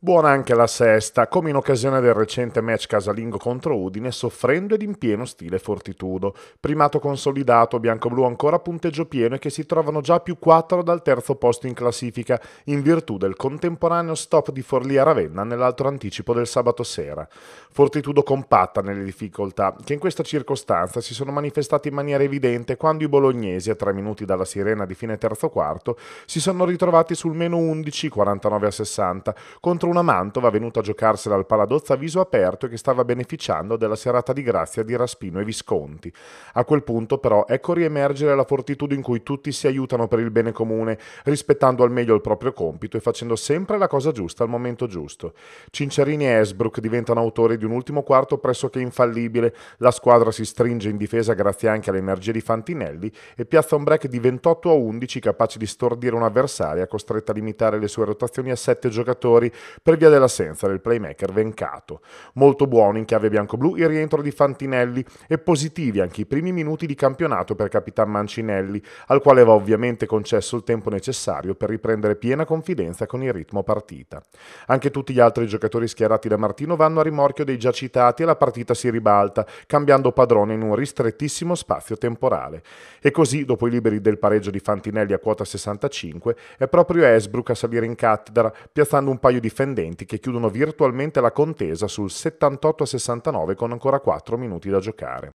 Buona anche la sesta, come in occasione del recente match casalingo contro Udine, soffrendo ed in pieno stile fortitudo. Primato consolidato, bianco-blu ancora punteggio pieno e che si trovano già più 4 dal terzo posto in classifica, in virtù del contemporaneo stop di Forlì a Ravenna nell'altro anticipo del sabato sera. Fortitudo compatta nelle difficoltà, che in questa circostanza si sono manifestate in maniera evidente quando i bolognesi, a 3 minuti dalla sirena di fine terzo quarto, si sono ritrovati sul meno 11, 49 a 60, contro contro una Mantova venuta a giocarsela al Paladozza a viso aperto e che stava beneficiando della serata di grazia di Raspino e Visconti. A quel punto però ecco riemergere la fortitudine in cui tutti si aiutano per il bene comune, rispettando al meglio il proprio compito e facendo sempre la cosa giusta al momento giusto. Cincerini e Esbrook diventano autori di un ultimo quarto pressoché infallibile, la squadra si stringe in difesa grazie anche all'energia di Fantinelli e piazza un break di 28 a 11 capace di stordire un'avversaria costretta a limitare le sue rotazioni a 7 giocatori per via dell'assenza del playmaker vencato. Molto buono in chiave bianco-blu il rientro di Fantinelli e positivi anche i primi minuti di campionato per Capitan Mancinelli, al quale va ovviamente concesso il tempo necessario per riprendere piena confidenza con il ritmo partita. Anche tutti gli altri giocatori schierati da Martino vanno a rimorchio dei già citati e la partita si ribalta, cambiando padrone in un ristrettissimo spazio temporale. E così, dopo i liberi del pareggio di Fantinelli a quota 65, è proprio Esbruck a salire in cattedra, piazzando un paio di fenestri sorprendenti che chiudono virtualmente la contesa sul 78-69 con ancora 4 minuti da giocare.